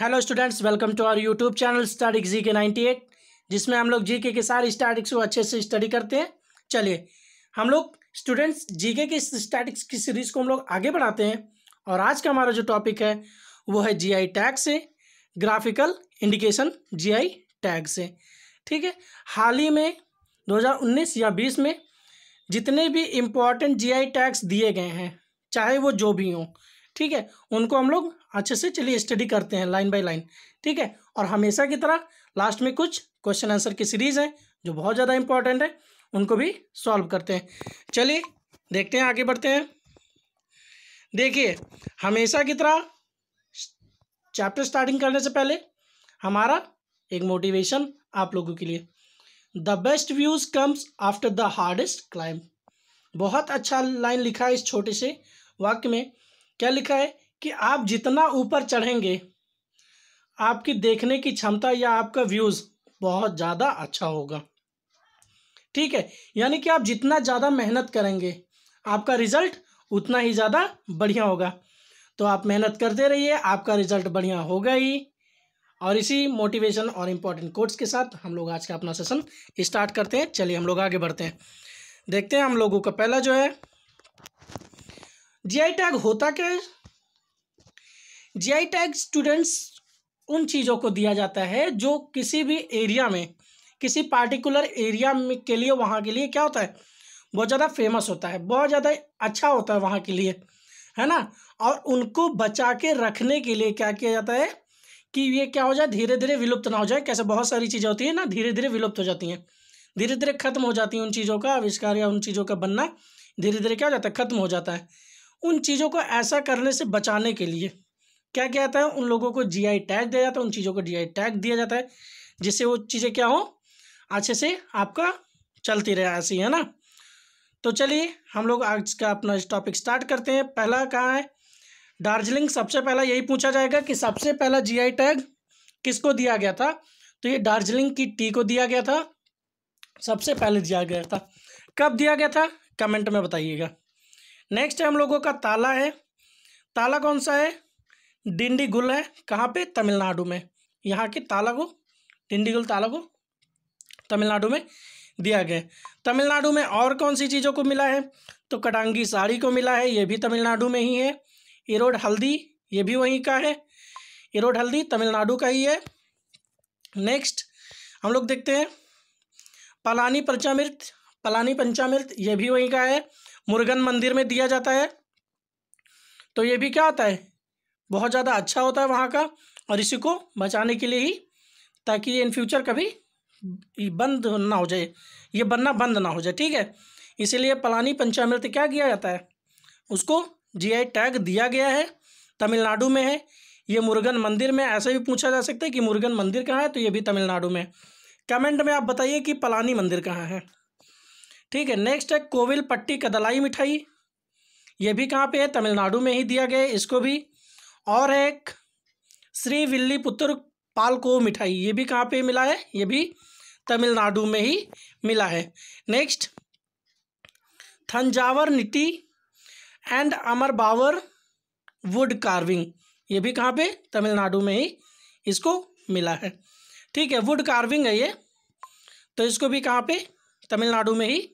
hello students welcome to our YouTube channel स्टार्टिक G K ninety eight जिसमें हम लोग जी के सारे स्टार्टिक्स को अच्छे से स्टडी करते हैं चलिए हम लोग स्टूडेंट्स जी के स्टैटिक्स की सीरीज को हम लोग आगे बढ़ाते हैं और आज का हमारा जो टॉपिक है वो है जी आई टैग से graphical indication G I tag से ठीक है हाल ही में उन्नीस या बीस में जितने भी इम्पॉर्टेंट जी आई टैग्स दिए गए हैं चाहे वो जो भी हों ठीक है उनको हम लोग अच्छे से चलिए स्टडी करते हैं लाइन बाय लाइन ठीक है और हमेशा की तरह लास्ट में कुछ क्वेश्चन आंसर की सीरीज है जो बहुत ज़्यादा इंपॉर्टेंट है उनको भी सॉल्व करते हैं चलिए देखते हैं आगे बढ़ते हैं देखिए हमेशा की तरह चैप्टर स्टार्टिंग करने से पहले हमारा एक मोटिवेशन आप लोगों के लिए the best views comes after the hardest climb बहुत अच्छा लाइन लिखा है इस छोटे से वाक्य में क्या लिखा है कि आप जितना ऊपर चढ़ेंगे आपकी देखने की क्षमता या आपका व्यूज़ बहुत ज़्यादा अच्छा होगा ठीक है यानी कि आप जितना ज़्यादा मेहनत करेंगे आपका रिज़ल्ट उतना ही ज़्यादा बढ़िया होगा तो आप मेहनत करते रहिए आपका रिज़ल्ट बढ़िया होगा ही और इसी मोटिवेशन और इम्पोर्टेंट कोर्ट्स के साथ हम लोग आज का अपना सेशन स्टार्ट करते हैं चलिए हम लोग आगे बढ़ते हैं देखते हैं हम लोगों का पहला जो है जीआई टैग होता क्या है जीआई टैग स्टूडेंट्स उन चीज़ों को दिया जाता है जो किसी भी एरिया में किसी पार्टिकुलर एरिया में के लिए वहाँ के लिए क्या होता है बहुत ज़्यादा फेमस होता है बहुत ज़्यादा अच्छा होता है वहाँ के लिए है ना और उनको बचा के रखने के लिए क्या किया जाता है कि ये क्या हो जाए धीरे धीरे विलुप्त ना हो जाए कैसे बहुत सारी चीज़ें होती हैं ना धीरे धीरे विलुप्त हो जाती हैं धीरे धीरे खत्म हो जाती हैं उन चीज़ों का आविष्कार या उन चीज़ों का बनना धीरे धीरे क्या हो जाता है खत्म हो जाता है उन चीज़ों को ऐसा करने से बचाने के लिए क्या किया जाता है उन लोगों को जीआई टैग दिया जाता है उन चीज़ों को जीआई टैग दिया जाता है जिससे वो चीज़ें क्या हो अच्छे से आपका चलती रहे ऐसी है ना तो चलिए हम लोग आज का अपना टॉपिक स्टार्ट करते हैं पहला कहाँ है दार्जिलिंग सबसे पहला यही पूछा जाएगा कि सबसे पहला आई टैग किसको दिया गया था तो ये दार्जिलिंग की टी को दिया गया था सबसे पहले दिया गया था कब दिया गया था कमेंट में बताइएगा नेक्स्ट हम लोगों का ताला है ताला कौन सा है डिंडीगुल है कहाँ पे तमिलनाडु में यहाँ के ताला को डिंडीगुल ताला को तमिलनाडु में दिया गया तमिलनाडु में और कौन सी चीज़ों को मिला है तो कटांगी साड़ी को मिला है ये भी तमिलनाडु में ही है इरोड हल्दी ये भी वहीं का है इरोड हल्दी तमिलनाडु का ही है नेक्स्ट हम लोग देखते हैं पलानी पंचामृत पलानी पंचामृत ये भी वहीं का है मुर्गन मंदिर में दिया जाता है तो ये भी क्या आता है बहुत ज़्यादा अच्छा होता है वहाँ का और इसी को बचाने के लिए ही ताकि ये इन फ्यूचर कभी बंद ना हो जाए ये बनना बंद ना हो जाए ठीक है इसीलिए पलानी पंचामृत क्या किया जाता है उसको जीआई टैग दिया गया है तमिलनाडु में है ये मुर्गन मंदिर में ऐसे भी पूछा जा सकता है कि मुर्गन मंदिर कहाँ है तो ये भी तमिलनाडु में कमेंट में आप बताइए कि पलानी मंदिर कहाँ है ठीक है नेक्स्ट है कोविल पट्टी कदलाई मिठाई ये भी कहाँ पे है तमिलनाडु में ही दिया गया है इसको भी और एक श्री विल्ली पुत्र पाल को मिठाई ये भी कहाँ पे मिला है ये भी तमिलनाडु में ही मिला है नेक्स्ट थंजावर नीति एंड अमर बावर वुड कार्विंग ये भी कहाँ पे तमिलनाडु में ही इसको मिला है ठीक है वुड कार्विंग है ये तो इसको भी कहाँ पे तमिलनाडु में ही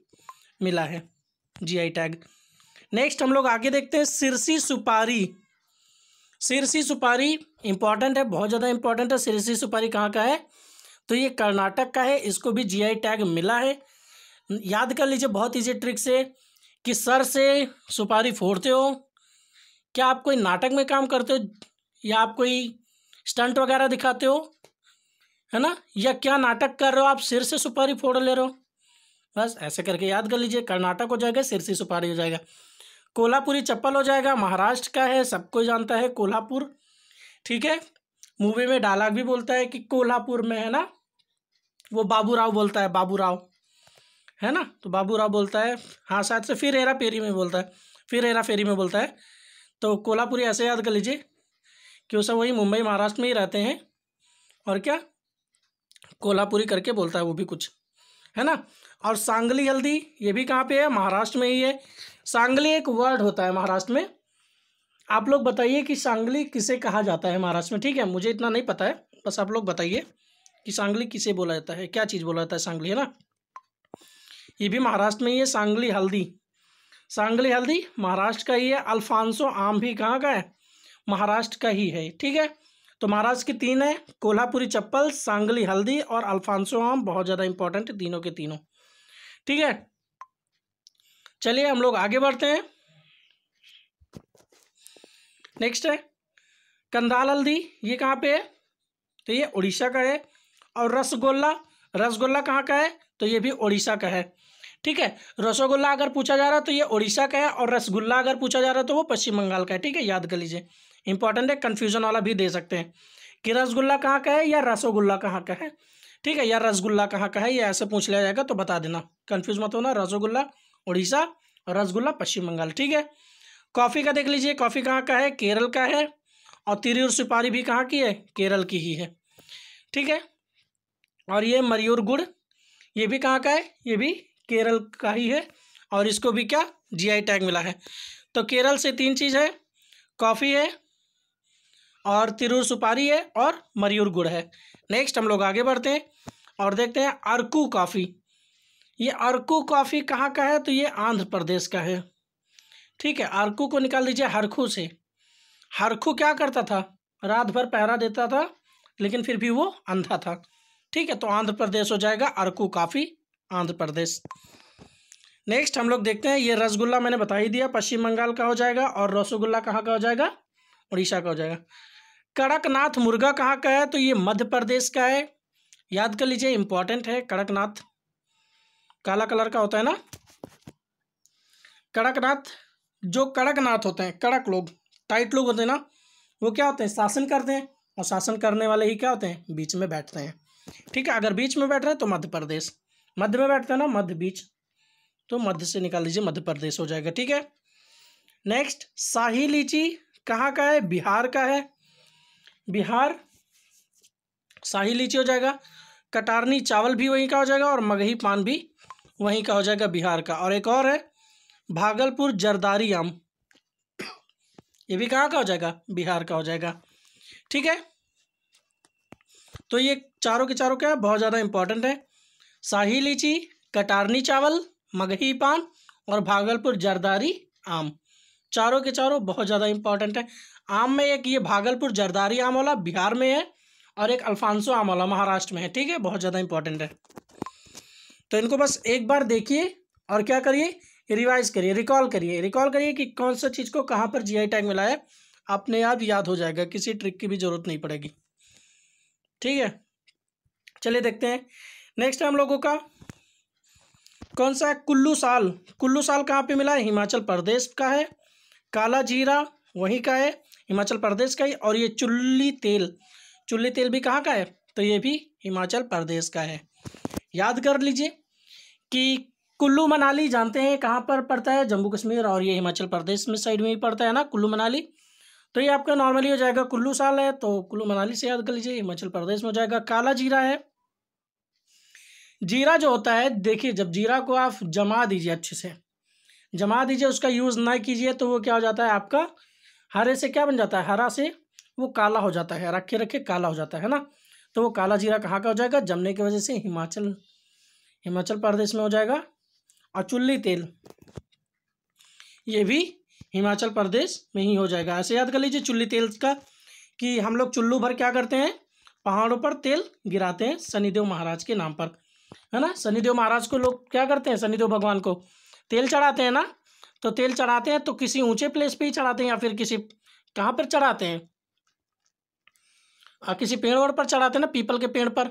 मिला है जीआई टैग नेक्स्ट हम लोग आगे देखते हैं सिरसी सुपारी सिरसी सुपारी इंपॉर्टेंट है बहुत ज़्यादा इंपॉर्टेंट है सिरसी सुपारी कहाँ का है तो ये कर्नाटक का है इसको भी जीआई टैग मिला है याद कर लीजिए बहुत ईजी ट्रिक से कि सर से सुपारी फोड़ते हो क्या आप कोई नाटक में काम करते हो या आप कोई स्टंट वगैरह दिखाते हो है ना या क्या नाटक कर रहे हो आप सिर से सुपारी फोड़ ले रहे हो बस ऐसे करके याद कर लीजिए कर्नाटक हो जाएगा सिर से सुपारी हो जाएगा कोल्हापुरी चप्पल हो जाएगा महाराष्ट्र का है सबको जानता है कोल्हापुर ठीक है मूवी में डायलॉग भी बोलता है कि कोल्हापुर में है ना वो बाबूराव बोलता है बाबूराव है ना तो बाबूराव बोलता है हाँ शायद से फिर हेरा फेरी में बोलता है फिर हेरा फेरी में बोलता है तो कोल्हापुरी ऐसे याद कर लीजिए कि वो सब वही मुंबई महाराष्ट्र में ही रहते हैं और क्या कोल्हापुरी करके बोलता है वो भी कुछ है ना और सांगली हल्दी ये भी कहाँ पे है महाराष्ट्र में ही है सांगली एक वर्ड होता है महाराष्ट्र में आप लोग बताइए कि सांगली किसे कहा जाता है महाराष्ट्र में ठीक है मुझे इतना नहीं पता है बस आप लोग बताइए कि सांगली किसे बोला जाता है क्या चीज़ बोला जाता है सांगली है ना ये भी महाराष्ट्र में ही है सांगली हल्दी सांगली हल्दी महाराष्ट्र का ही है अल्फांसो आम भी कहाँ का है महाराष्ट्र का ही है ठीक है तो महाराष्ट्र के तीन है कोल्हापुरी चप्पल सांगली हल्दी और अल्फांसो आम बहुत ज़्यादा इंपॉर्टेंट तीनों के तीनों ठीक है चलिए हम लोग आगे बढ़ते हैं नेक्स्ट है कंदाल हल्दी ये कहाँ पे है तो ये उड़ीसा का है और रसगुल्ला रसगुल्ला कहाँ का है तो ये भी उड़ीसा का है ठीक है रसगुल्ला अगर पूछा जा रहा है तो ये उड़ीसा का है और रसगुल्ला अगर पूछा जा रहा है तो वो पश्चिम बंगाल का है ठीक है याद कर लीजिए इंपॉर्टेंट है कन्फ्यूजन वाला भी दे सकते हैं कि रसगुल्ला कहाँ का है या रसोगुल्ला कहाँ का है ठीक है या रसगुल्ला कहाँ का है ये ऐसे पूछ लिया जाएगा तो बता देना कन्फ्यूज मत होना रसगुल्ला उड़ीसा और रसगुल्ला पश्चिम बंगाल ठीक है कॉफ़ी का देख लीजिए कॉफ़ी कहाँ का है केरल का है और तिरूर सुपारी भी कहाँ की है केरल की ही है ठीक है और ये मयूर गुड़ ये भी कहाँ का है ये भी केरल का ही है और इसको भी क्या जीआई टैग मिला है तो केरल से तीन चीज़ है कॉफ़ी है और तिरुर सुपारी है और मयूर गुड़ है नेक्स्ट हम लोग आगे बढ़ते हैं और देखते हैं अर्कू कॉफ़ी ये अर्कू कॉफ़ी कहाँ का है तो ये आंध्र प्रदेश का है ठीक है अर्कू को निकाल दीजिए हरखू से हरखू क्या करता था रात भर पहरा देता था लेकिन फिर भी वो अंधा था ठीक है तो आंध्र प्रदेश हो जाएगा अर्कू काफ़ी आंध्र प्रदेश नेक्स्ट हम लोग देखते हैं ये रसगुल्ला मैंने बता ही दिया पश्चिम बंगाल का हो जाएगा और रसगुल्ला कहाँ का हो जाएगा उड़ीसा का हो जाएगा कड़कनाथ मुर्गा कहाँ का है तो ये मध्य प्रदेश का है याद कर लीजिए इंपॉर्टेंट है कड़कनाथ काला कलर का होता है ना कड़कनाथ जो कड़कनाथ होते हैं कड़क लोग टाइट लोग होते हैं ना वो क्या होते हैं शासन करते हैं और शासन करने वाले ही क्या होते हैं बीच में बैठते हैं ठीक है अगर बीच में बैठ रहे हैं तो मध्य प्रदेश मध्य में बैठते हैं ना मध्य बीच तो मध्य से निकाल लीजिए मध्य प्रदेश हो जाएगा ठीक है नेक्स्ट शाही लीची कहाँ का है बिहार का है बिहार शाही लीची हो जाएगा कटारनी चावल भी वहीं का हो जाएगा और मगही पान भी वहीं का हो जाएगा बिहार का और एक और है भागलपुर जरदारी आम ये भी कहाँ का हो जाएगा बिहार का हो जाएगा ठीक है तो ये चारों के चारों क्या बहुत ज़्यादा इंपॉर्टेंट है शाही लीची कटारनी चावल मगही पान और भागलपुर जरदारी आम चारों के चारों बहुत ज़्यादा इंपॉर्टेंट है आम में एक ये भागलपुर जरदारी आम वाला बिहार में है और एक अल्फांसो आम वाला महाराष्ट्र में है ठीक है बहुत ज़्यादा इंपॉर्टेंट है तो इनको बस एक बार देखिए और क्या करिए रिवाइज करिए रिकॉल करिए रिकॉल करिए कि कौन सा चीज़ को कहाँ पर जीआई टैग मिला है अपने आप याद हो जाएगा किसी ट्रिक की भी ज़रूरत नहीं पड़ेगी ठीक है चलिए देखते हैं नेक्स्ट है हम लोगों का कौन सा है कुल्लू साल कुल्लू साल कहाँ पे मिला है हिमाचल प्रदेश का है काला जीरा वहीं का है हिमाचल प्रदेश का ही और ये चुल्ली तेल चुल्ली तेल भी कहाँ का है तो ये भी हिमाचल प्रदेश का है याद कर लीजिए कि कुल्लू मनाली जानते हैं कहाँ पर पड़ता है जम्मू कश्मीर और ये हिमाचल प्रदेश में साइड में ही पड़ता है ना कुल्लू मनाली तो ये आपका नॉर्मली हो जाएगा कुल्लू साल है तो कुल्लू मनाली से याद कर लीजिए हिमाचल प्रदेश में हो जाएगा काला जीरा है जीरा जो होता है देखिए जब जीरा को आप जमा दीजिए अच्छे से जमा दीजिए उसका यूज़ ना कीजिए तो वो क्या हो जाता है आपका हरे से क्या बन जाता है हरा से वो काला हो जाता है रखे रखे काला हो जाता है ना तो वो काला जीरा कहाँ का हो जाएगा जमने की वजह से हिमाचल हिमाचल प्रदेश में हो जाएगा और चुल्ली तेल ये भी हिमाचल प्रदेश में ही हो जाएगा ऐसे याद कर लीजिए चुल्ली तेल का कि हम लोग चुल्लू भर क्या करते हैं पहाड़ों पर तेल गिराते हैं शनिदेव महाराज के नाम पर है ना शनिदेव महाराज को लोग क्या करते हैं शनिदेव भगवान को तेल चढ़ाते हैं ना तो तेल चढ़ाते हैं तो किसी ऊंचे प्लेस पे ही चढ़ाते हैं या फिर किसी कहाँ पर चढ़ाते हैं आ, किसी पेड़ वेड़ पर चढ़ाते हैं ना पीपल के पेड़ पर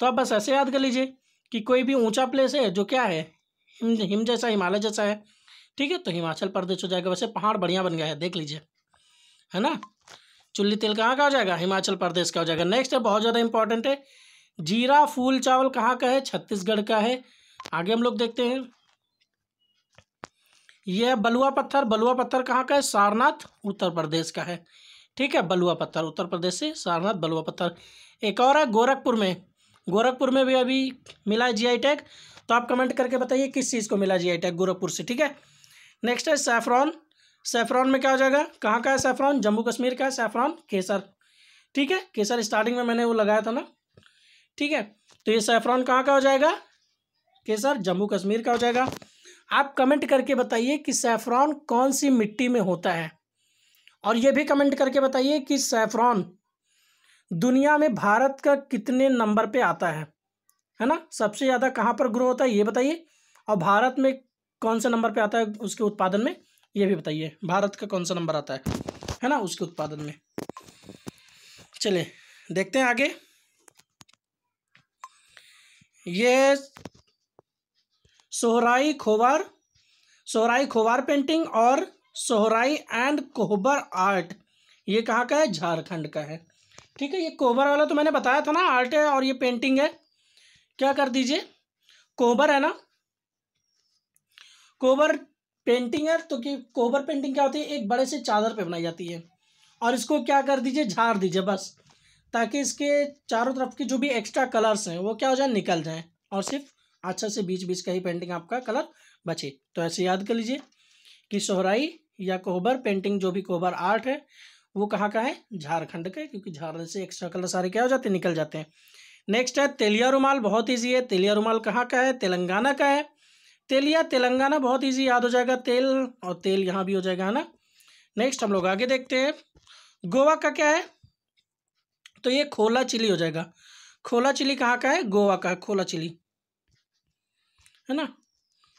तो आप बस ऐसे याद कर लीजिए कि कोई भी ऊंचा प्लेस है जो क्या है हिम हिम जैसा हिमालय जैसा है ठीक है तो हिमाचल प्रदेश हो जाएगा वैसे पहाड़ बढ़िया बन गया है देख लीजिए है ना चुल्ली तेल कहाँ का हो जाएगा हिमाचल प्रदेश का हो जाएगा नेक्स्ट है बहुत ज़्यादा इंपॉर्टेंट है जीरा फूल चावल कहाँ का है छत्तीसगढ़ का है आगे हम लोग देखते हैं यह बलुआ पत्थर बलुआ पत्थर कहाँ का है सारनाथ उत्तर प्रदेश का है ठीक है बलुआ पत्थर उत्तर प्रदेश से सारनाथ बलुआ पत्थर एक और है गोरखपुर में गोरखपुर में भी अभी मिला है जी टैग तो आप कमेंट करके बताइए किस चीज़ को मिला जी टैग गोरखपुर से ठीक है नेक्स्ट है सैफ्रॉन सैफ्रॉन में क्या हो जाएगा कहाँ का है सैफ्रॉन जम्मू कश्मीर का है सैफ्रॉन केसर ठीक है केसर स्टार्टिंग में मैंने वो लगाया था ना ठीक है तो ये सैफ्रॉन कहाँ का हो जाएगा केसर जम्मू कश्मीर का हो जाएगा आप कमेंट करके बताइए कि सैफ्रॉन कौन सी मिट्टी में होता है और ये भी कमेंट करके बताइए कि सैफ्रॉन दुनिया में भारत का कितने नंबर पे आता है है ना सबसे ज़्यादा कहाँ पर ग्रो होता है ये बताइए और भारत में कौन से नंबर पे आता है उसके उत्पादन में ये भी बताइए भारत का कौन सा नंबर आता है है ना उसके उत्पादन में चले देखते हैं आगे ये सोहराई खोवार सोहराई खोवार पेंटिंग और सोहराई एंड कोहबर आर्ट ये कहाँ का है झारखंड का है ठीक है ये कोहबर वाला तो मैंने बताया था ना आर्ट है और ये पेंटिंग है क्या कर दीजिए कोहबर है ना कोबर पेंटिंग है तो कि कोबर पेंटिंग क्या होती है एक बड़े से चादर पे बनाई जाती है और इसको क्या कर दीजिए झाड़ दीजिए बस ताकि इसके चारों तरफ के जो भी एक्स्ट्रा कलर्स हैं वो क्या हो जाए निकल जाए और सिर्फ अच्छा से बीच बीच का ही पेंटिंग आपका कलर बचे तो ऐसे याद कर लीजिए कि सोहराई या कोहबर पेंटिंग जो भी कोहबर आर्ट है वो कहाँ का है झारखंड का क्योंकि झारखंड से एक्स्ट्रा कलर सारे क्या हो जाते हैं निकल जाते हैं नेक्स्ट है तेलिया रुमाल बहुत ईजी है तेलिया रुमाल कहाँ का है तेलंगाना का है तेलिया तेलंगाना बहुत ईजी याद हो जाएगा तेल और तेल यहाँ भी हो जाएगा है ना नेक्स्ट हम लोग आगे देखते हैं गोवा का क्या है तो ये खोला चिली हो जाएगा खोला चिली कहाँ का है गोवा का खोला चिली है ना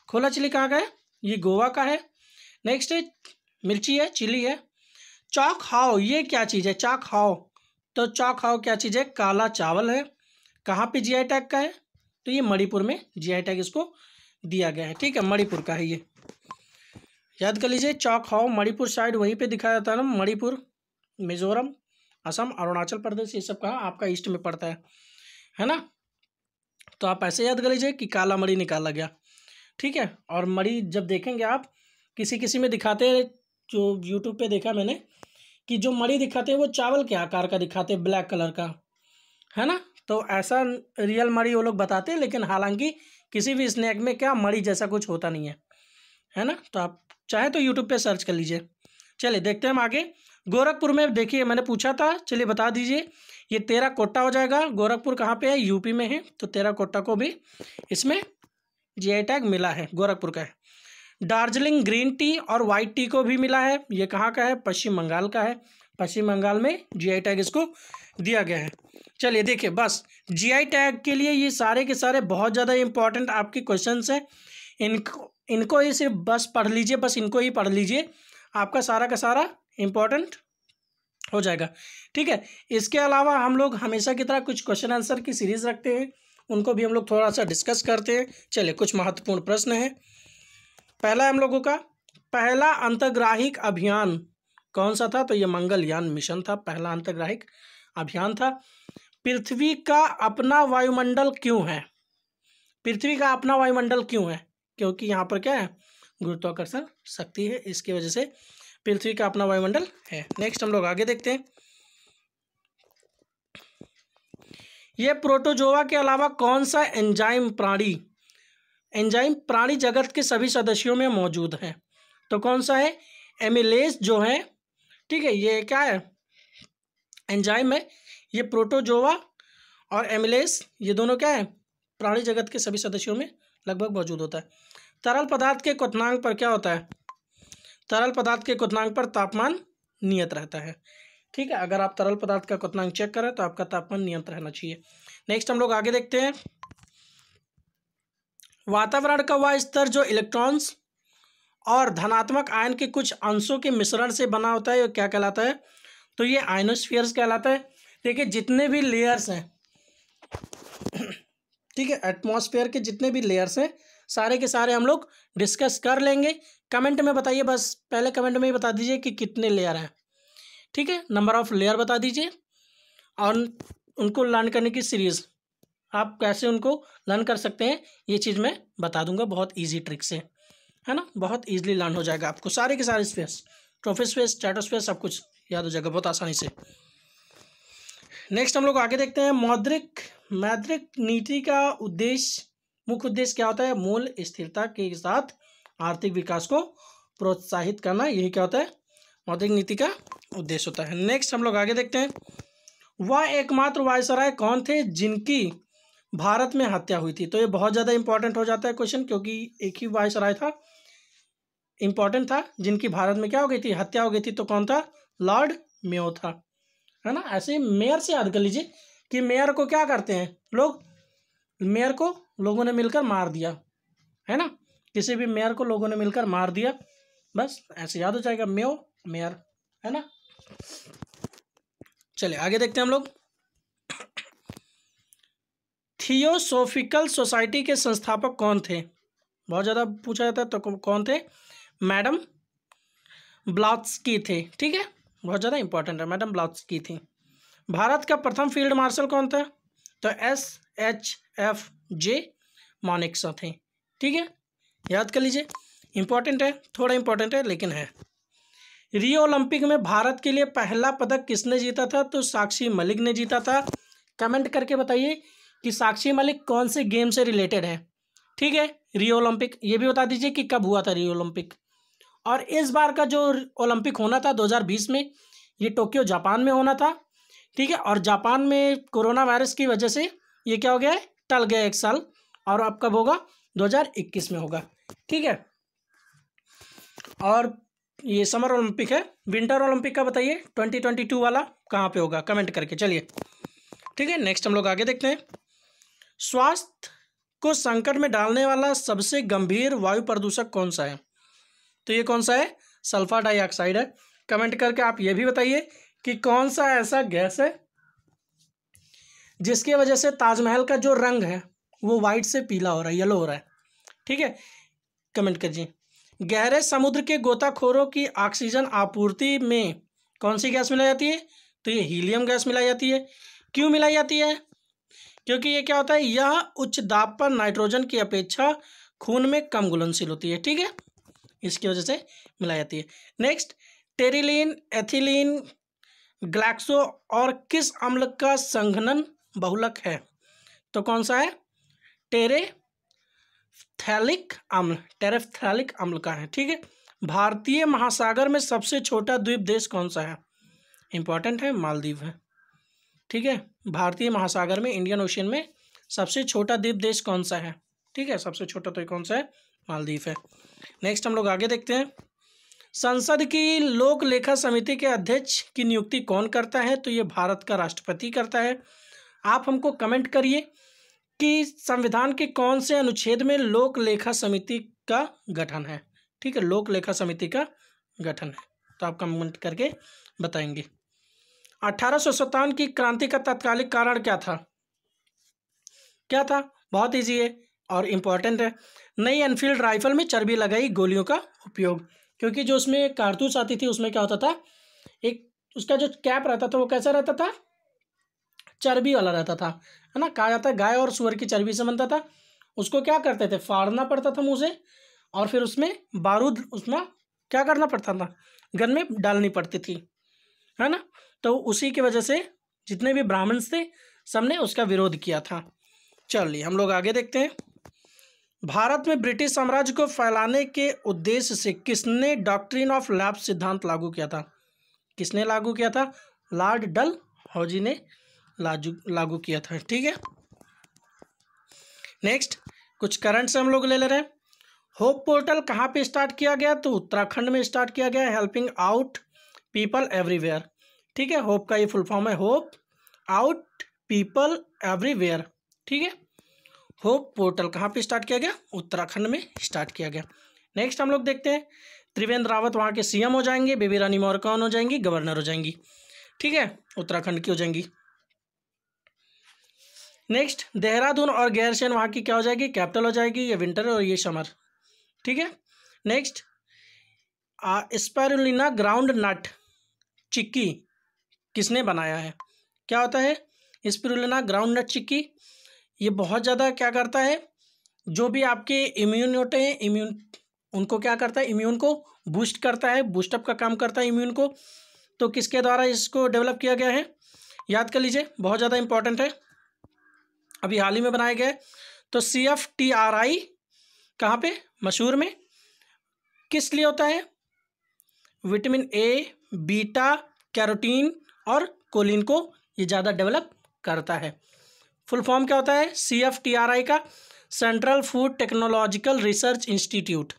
खोला चिली कहाँ का है ये गोवा का है नेक्स्ट है मिर्ची है चिली है चौक हाओ ये क्या चीज़ है चाक हाओ तो चौक हाओ क्या चीज़ है काला चावल है कहाँ पे जीआई टैग का है तो ये मणिपुर में जीआई टैग इसको दिया गया है ठीक है मणिपुर का है ये याद कर लीजिए चौक हाओ मणिपुर साइड वहीं पे दिखाया जाता है ना मणिपुर मिजोरम असम अरुणाचल प्रदेश ये सब कहाँ आपका ईस्ट में पड़ता है है ना तो आप ऐसे याद कर लीजिए कि काला मरी निकाला गया ठीक है और मरी जब देखेंगे आप किसी किसी में दिखाते हैं जो यूट्यूब पे देखा मैंने कि जो मरी दिखाते हैं वो चावल के आकार का दिखाते हैं ब्लैक कलर का है ना तो ऐसा रियल मरी वो लोग बताते हैं लेकिन हालांकि किसी भी स्नैक में क्या मरी जैसा कुछ होता नहीं है है ना तो आप चाहे तो यूट्यूब पे सर्च कर लीजिए चलिए देखते हैं हम आगे गोरखपुर में देखिए मैंने पूछा था चलिए बता दीजिए ये तेरा कोटा हो जाएगा गोरखपुर कहाँ पे है यूपी में है तो तेरा कोटा को भी इसमें जीआई टैग मिला है गोरखपुर का है दार्जिलिंग ग्रीन टी और वाइट टी को भी मिला है ये कहाँ का है पश्चिम बंगाल का है पश्चिम बंगाल में जी टैग इसको दिया गया है चलिए देखिए बस जी टैग के लिए ये सारे के सारे बहुत ज़्यादा इंपॉर्टेंट आपके क्वेश्चन हैं इनको इनको ही सिर्फ बस पढ़ लीजिए बस इनको ही पढ़ लीजिए आपका सारा का सारा इम्पोर्टेंट हो जाएगा ठीक है इसके अलावा हम लोग हमेशा की तरह कुछ क्वेश्चन आंसर की सीरीज़ रखते हैं उनको भी हम लोग थोड़ा सा डिस्कस करते हैं चलिए कुछ महत्वपूर्ण प्रश्न है पहला हम लोगों का पहला अंतर्ग्राहिक अभियान कौन सा था तो ये मंगलयान मिशन था पहला अंतर्ग्राहिक अभियान था पृथ्वी का अपना वायुमंडल क्यों है पृथ्वी का अपना वायुमंडल क्यों है क्योंकि यहाँ पर क्या है गुरुत्वाकर्षण शक्ति है इसकी वजह से पृथ्वी का अपना वायुमंडल है नेक्स्ट हम लोग आगे देखते हैं यह प्रोटोजोवा के अलावा कौन सा एंजाइम प्राणी एंजाइम प्राणी जगत के सभी सदस्यों में मौजूद है तो कौन सा है एमिलेस जो है ठीक है ये क्या है एंजाइम है ये प्रोटोजोवा और एमिलेस ये दोनों क्या है प्राणी जगत के सभी सदस्यों में लगभग मौजूद होता है तरल पदार्थ के क्वनांग पर क्या होता है तरल पदार्थ के क्वनांक पर तापमान नियत रहता है ठीक है अगर आप तरल पदार्थ का क्वनांक चेक करें तो आपका तापमान नियत रहना चाहिए नेक्स्ट हम लोग आगे देखते हैं वातावरण का वह स्तर जो इलेक्ट्रॉन्स और धनात्मक आयन के कुछ अंशों के मिश्रण से बना होता है क्या कहलाता है तो ये आयनोस्फियर्स कहलाता है देखिए जितने भी लेयर्स हैं ठीक है एटमॉस्फेयर के जितने भी लेयर्स हैं सारे के सारे हम लोग डिस्कस कर लेंगे कमेंट में बताइए बस पहले कमेंट में ही बता दीजिए कि कितने लेयर हैं ठीक है नंबर ऑफ लेयर बता दीजिए और उनको लर्न करने की सीरीज़ आप कैसे उनको लर्न कर सकते हैं ये चीज़ मैं बता दूंगा बहुत इजी ट्रिक से है ना बहुत इजीली लर्न हो जाएगा आपको सारे के सारे स्पेस ट्रॉफी स्पेस चैटो स्पेस सब कुछ याद हो जाएगा बहुत आसानी से नेक्स्ट हम लोग आगे देखते हैं मौद्रिक मौद्रिक नीति का उद्देश्य मुख्य उद्देश्य क्या होता है मूल स्थिरता के साथ आर्थिक विकास को प्रोत्साहित करना यही क्या होता है मौद्रिक नीति का उद्देश्य होता है नेक्स्ट हम लोग आगे देखते हैं वह एकमात्र वायसराय कौन थे जिनकी भारत में हत्या हुई थी तो ये बहुत ज़्यादा इंपॉर्टेंट हो जाता है क्वेश्चन क्योंकि एक ही वायसराय था इंपॉर्टेंट था जिनकी भारत में क्या हो गई थी हत्या हो गई थी तो कौन था लॉर्ड मेयो था है ना ऐसे मेयर से याद कर लीजिए कि मेयर को क्या करते हैं लोग मेयर को लोगों ने मिलकर मार दिया है ना किसी भी मेयर को लोगों ने मिलकर मार दिया बस ऐसे याद हो जाएगा मेयो मेयर है ना चलिए आगे देखते हैं हम लोग थियोसोफिकल सोसाइटी के संस्थापक कौन थे बहुत ज़्यादा पूछा जाता है तो कौन थे मैडम ब्लाउस की थे ठीक है बहुत ज़्यादा इंपॉर्टेंट है मैडम की थी भारत का प्रथम फील्ड मार्शल कौन था तो S H F J Manekshaw थे ठीक है याद कर लीजिए इम्पॉर्टेंट है थोड़ा इम्पॉर्टेंट है लेकिन है रियो ओलंपिक में भारत के लिए पहला पदक किसने जीता था तो साक्षी मलिक ने जीता था कमेंट करके बताइए कि साक्षी मलिक कौन से गेम से रिलेटेड है ठीक है रियो ओलंपिक ये भी बता दीजिए कि कब हुआ था रियो ओलंपिक और इस बार का जो ओलंपिक होना था 2020 में ये टोक्यो जापान में होना था ठीक है और जापान में कोरोना वायरस की वजह से ये क्या हो गया है टल गया एक साल और अब कब होगा 2021 में होगा ठीक है और ये समर ओलंपिक है विंटर ओलंपिक का बताइए ट्वेंटी ट्वेंटी टू वाला कहाँ पे होगा कमेंट करके चलिए ठीक है नेक्स्ट हम लोग आगे देखते हैं स्वास्थ्य को संकट में डालने वाला सबसे गंभीर वायु प्रदूषक कौन सा है तो ये कौन सा है सल्फर डाइऑक्साइड है कमेंट करके आप ये भी बताइए कि कौन सा ऐसा गैस है जिसकी वजह से ताजमहल का जो रंग है वो वाइट से पीला हो रहा है येलो हो रहा है ठीक है कमेंट कीजिए गहरे समुद्र के गोताखोरों की ऑक्सीजन आपूर्ति में कौन सी गैस मिलाई जाती है तो ये हीलियम गैस मिलाई जाती है क्यों मिलाई जाती है क्योंकि ये क्या होता है यह उच्च दाब पर नाइट्रोजन की अपेक्षा खून में कम घुलनशील होती है ठीक है इसकी वजह से मिलाई जाती है नेक्स्ट टेरिलीन एथिलीन ग्लैक्सो और किस अम्ल का संघनन बहुलक है तो कौन सा है टेरे थैलिक अम्ल टेरेफ थैलिक अम्ल का है ठीक है भारतीय महासागर में सबसे छोटा द्वीप देश कौन सा है इंपॉर्टेंट है मालदीव है ठीक है भारतीय महासागर में इंडियन ओशियन में सबसे छोटा द्वीप देश कौन सा है ठीक है सबसे छोटा तो कौन सा है मालदीव है नेक्स्ट हम लोग आगे देखते हैं संसद की लोक लेखा समिति के अध्यक्ष की नियुक्ति कौन करता है तो ये भारत का राष्ट्रपति करता है आप हमको कमेंट करिए कि संविधान के कौन से अनुच्छेद में लोक लेखा समिति का गठन है ठीक है लोक लेखा समिति का गठन है तो आप कमेंट करके बताएंगे अठारह की क्रांति का तत्कालिक कारण क्या था क्या था बहुत ईजी है और इम्पॉर्टेंट है नई एनफील्ड राइफल में चर्बी लगाई गोलियों का उपयोग क्योंकि जो उसमें कारतूस आती थी उसमें क्या होता था एक उसका जो कैप रहता था वो कैसा रहता था चर्बी वाला रहता था है ना कहा जाता है गाय और सुअर की चर्बी से बनता था उसको क्या करते थे फाड़ना पड़ता था मुँह से और फिर उसमें बारूद उसमें क्या करना पड़ता था गन में डालनी पड़ती थी है ना तो उसी की वजह से जितने भी ब्राह्मण्स थे सबने उसका विरोध किया था चलिए हम लोग आगे देखते हैं भारत में ब्रिटिश साम्राज्य को फैलाने के उद्देश्य से किसने डॉक्ट्रिन ऑफ लैब सिद्धांत लागू किया था किसने लागू किया था लॉर्ड डल हौजी ने लागू लागू किया था ठीक है नेक्स्ट कुछ करंट से हम लोग ले ले रहे हैं होप पोर्टल कहाँ पे स्टार्ट किया गया तो उत्तराखंड में स्टार्ट किया गया हेल्पिंग आउट पीपल एवरीवेयर ठीक है होप का ये फुल फॉर्म है होप आउट पीपल एवरीवेयर ठीक है होप पोर्टल कहाँ पे स्टार्ट किया गया उत्तराखंड में स्टार्ट किया गया नेक्स्ट हम लोग देखते हैं त्रिवेंद्र रावत वहाँ के सीएम हो जाएंगे बेबी रानी मौर्य कौन हो जाएंगी गवर्नर हो जाएंगी ठीक है उत्तराखंड की हो जाएंगी नेक्स्ट देहरादून और गैरसैन वहाँ की क्या हो जाएगी कैपिटल हो जाएगी ये विंटर और ये समर ठीक है next spirulina groundnut chikki किसने बनाया है क्या होता है स्पिरुलिना ग्राउंड नट चिक्की ये बहुत ज़्यादा क्या करता है जो भी आपके इम्यून होते हैं इम्यून उनको क्या करता है इम्यून को बूस्ट करता है बूस्टअप का काम करता है इम्यून को तो किसके द्वारा इसको डेवलप किया गया है याद कर लीजिए बहुत ज़्यादा इंपॉर्टेंट है अभी हाल ही में बनाए गए तो C F T R I कहाँ पर मशहूर में किस लिए होता है विटामिन ए बीटा कैरोटीन और कोलिन को ये ज़्यादा डेवलप करता है फुल फॉर्म क्या होता है C F T R I का central food technological research institute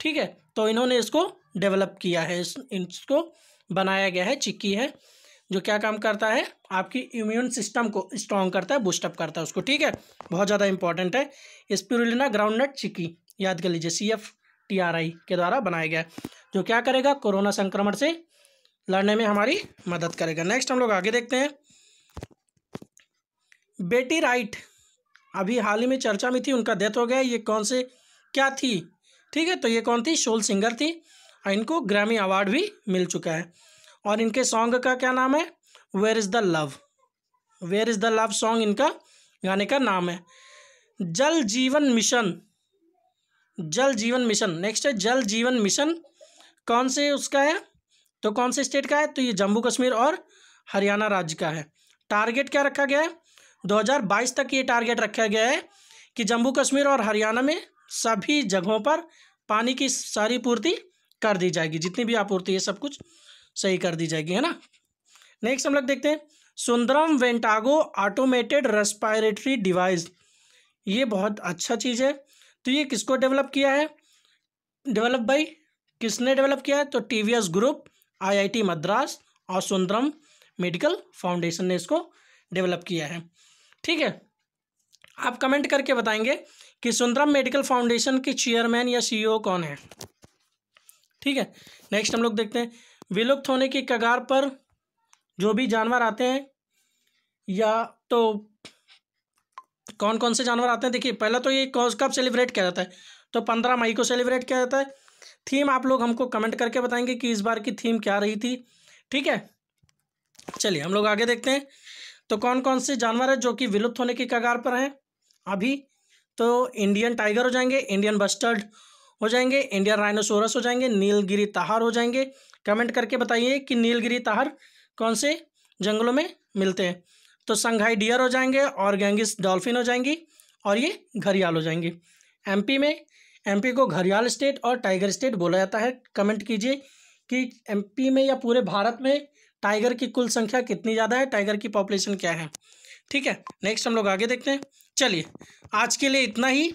ठीक है तो इन्होंने इसको डेवलप किया है इसको बनाया गया है चिक्की है जो क्या काम करता है आपकी इम्यून सिस्टम को स्ट्रॉन्ग करता है बूस्टअप करता है उसको ठीक है बहुत ज़्यादा इंपॉर्टेंट है स्पिरुलिना ग्राउंडनट चिकी याद कर लीजिए C F T R I के द्वारा बनाया गया जो क्या करेगा कोरोना संक्रमण से लड़ने में हमारी मदद करेगा नेक्स्ट हम लोग आगे देखते हैं बेटी राइट अभी हाल ही में चर्चा में थी उनका डेथ हो गया ये कौन से क्या थी ठीक है तो ये कौन थी सोल सिंगर थी और इनको ग्रैमी अवार्ड भी मिल चुका है और इनके सॉन्ग का क्या नाम है where is the love where is the love song इनका गाने का नाम है जल जीवन मिशन जल जीवन मिशन नेक्स्ट है जल जीवन मिशन कौन से उसका है तो कौन से स्टेट का है तो ये जम्मू कश्मीर और हरियाणा राज्य का है टारगेट क्या रखा गया है 2022 तक ये टारगेट रखा गया है कि जम्मू कश्मीर और हरियाणा में सभी जगहों पर पानी की सारी पूर्ति कर दी जाएगी जितनी भी आपूर्ति है सब कुछ सही कर दी जाएगी है ना नेक्स्ट हम लोग देखते हैं सुंदरम वेंटागो ऑटोमेटेड रेस्पायरेटरी डिवाइस ये बहुत अच्छा चीज़ है तो ये किसको डेवलप किया है डेवलप बाई किसने डेवलप किया है तो T V S group IIT Madras और सुंदरम मेडिकल फाउंडेशन ने इसको डेवलप किया है ठीक है आप कमेंट करके बताएंगे कि सुंदरम मेडिकल फाउंडेशन के चेयरमैन या सीईओ कौन है ठीक है नेक्स्ट हम लोग देखते हैं विलुप्त होने की कगार पर जो भी जानवर आते हैं या तो कौन कौन से जानवर आते हैं देखिए पहला तो ये कॉज कब सेलिब्रेट किया जाता है तो पंद्रह मई को सेलिब्रेट किया जाता है थीम आप लोग हमको कमेंट करके बताएंगे कि इस बार की थीम क्या रही थी ठीक है चलिए हम लोग आगे देखते हैं तो कौन कौन से जानवर है जो कि विलुप्त होने की कगार पर हैं अभी तो इंडियन टाइगर हो जाएंगे इंडियन बस्टर्ड हो जाएंगे इंडियन राइनोसोरस हो जाएंगे नीलगिरी तहार हो जाएंगे कमेंट करके बताइए कि नीलगिरी ताहर कौन से जंगलों में मिलते हैं तो संघाई डियर हो जाएंगे और गैंगिस डॉल्फिन हो जाएंगी और ये घरियाल हो जाएंगी एमपी में एमपी को घरियाल स्टेट और टाइगर स्टेट बोला जाता है कमेंट कीजिए कि एमपी में या पूरे भारत में टाइगर की कुल संख्या कितनी ज़्यादा है टाइगर की पॉपुलेशन क्या है ठीक है नेक्स्ट हम लोग आगे देखते हैं चलिए आज के लिए इतना ही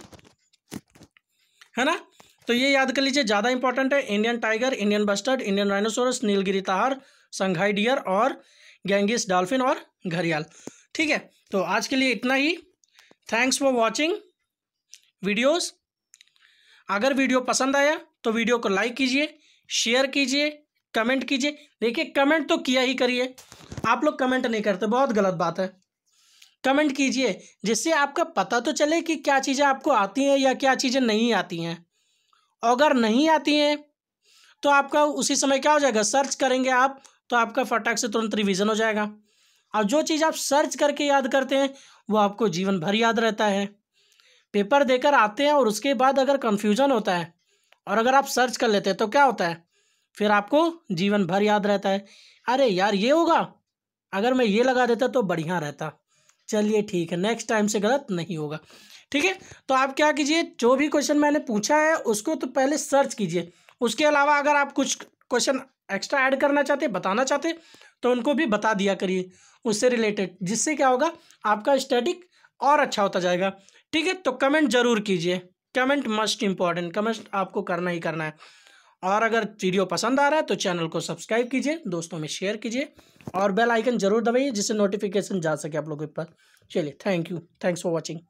है ना तो ये याद कर लीजिए ज़्यादा इंपॉर्टेंट है Indian tiger Indian bustard Indian rhinoceros Nilgiri tahr Sangai deer और गैंगिस डॉल्फिन और घरियाल ठीक है तो आज के लिए इतना ही थैंक्स फॉर वॉचिंग वीडियोस अगर वीडियो पसंद आया तो वीडियो को लाइक कीजिए शेयर कीजिए कमेंट कीजिए देखिए कमेंट तो किया ही करिए आप लोग कमेंट नहीं करते बहुत गलत बात है कमेंट कीजिए जिससे आपका पता तो चले कि क्या चीज़ें आपको आती हैं या क्या चीज़ें नहीं आती हैं अगर नहीं आती हैं तो आपका उसी समय क्या हो जाएगा सर्च करेंगे आप तो आपका फटाक से तुरंत रिविजन हो जाएगा और जो चीज़ आप सर्च करके याद करते हैं वो आपको जीवन भर याद रहता है पेपर देकर आते हैं और उसके बाद अगर कन्फ्यूज़न होता है और अगर आप सर्च कर लेते हैं तो क्या होता है फिर आपको जीवन भर याद रहता है अरे यार ये होगा अगर मैं ये लगा देता तो बढ़िया रहता चलिए ठीक है नेक्स्ट टाइम से गलत नहीं होगा ठीक है तो आप क्या कीजिए जो भी क्वेश्चन मैंने पूछा है उसको तो पहले सर्च कीजिए उसके अलावा अगर आप कुछ क्वेश्चन एक्स्ट्रा ऐड करना चाहते बताना चाहते तो उनको भी बता दिया करिए उससे रिलेटेड जिससे क्या होगा आपका स्टडिक और अच्छा होता जाएगा ठीक है तो कमेंट जरूर कीजिए कमेंट मस्ट इम्पॉर्टेंट कमेंट आपको करना ही करना है और अगर वीडियो पसंद आ रहा है तो चैनल को सब्सक्राइब कीजिए दोस्तों में शेयर कीजिए और बेल आइकन जरूर दबाइए जिससे नोटिफिकेशन जा सके आप लोगों के पास चलिए thank you thanks for watching